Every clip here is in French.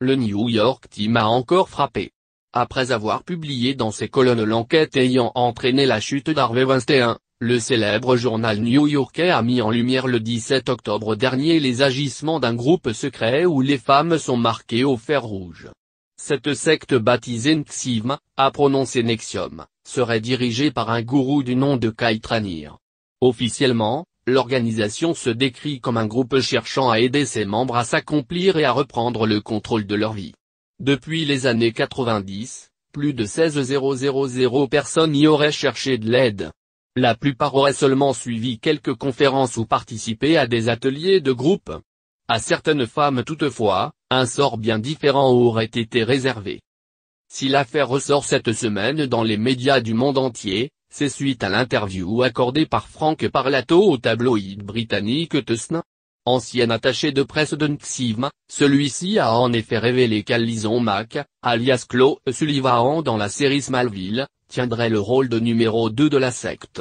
Le New York team a encore frappé. Après avoir publié dans ses colonnes l'enquête ayant entraîné la chute d'Harvey Weinstein, le célèbre journal new-yorkais a mis en lumière le 17 octobre dernier les agissements d'un groupe secret où les femmes sont marquées au fer rouge. Cette secte baptisée NXIVM a prononcé Nexium, serait dirigée par un gourou du nom de Tranir. Officiellement, l'organisation se décrit comme un groupe cherchant à aider ses membres à s'accomplir et à reprendre le contrôle de leur vie. Depuis les années 90, plus de 16 000 personnes y auraient cherché de l'aide. La plupart auraient seulement suivi quelques conférences ou participé à des ateliers de groupe. À certaines femmes toutefois, un sort bien différent aurait été réservé. Si l'affaire ressort cette semaine dans les médias du monde entier, c'est suite à l'interview accordée par Frank Parlato au tabloïd britannique Tusn. ancienne attachée de presse de Nxivma, celui-ci a en effet révélé qu'Alison Mack, alias Chloe Sullivan dans la série Smallville, tiendrait le rôle de numéro 2 de la secte.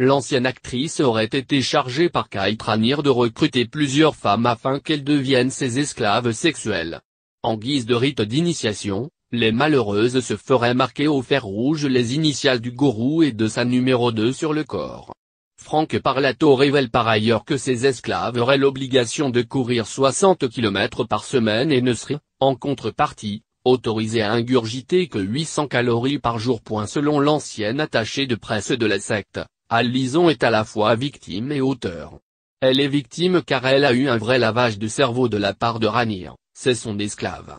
L'ancienne actrice aurait été chargée par Kyle Tranir de recruter plusieurs femmes afin qu'elles deviennent ses esclaves sexuelles. En guise de rite d'initiation, les malheureuses se feraient marquer au fer rouge les initiales du gourou et de sa numéro 2 sur le corps. Franck Parlato révèle par ailleurs que ces esclaves auraient l'obligation de courir 60 km par semaine et ne seraient, en contrepartie, autorisés à ingurgiter que 800 calories par jour. selon l'ancienne attachée de presse de la secte, Alison est à la fois victime et auteur. Elle est victime car elle a eu un vrai lavage de cerveau de la part de Ranir, c'est son esclave.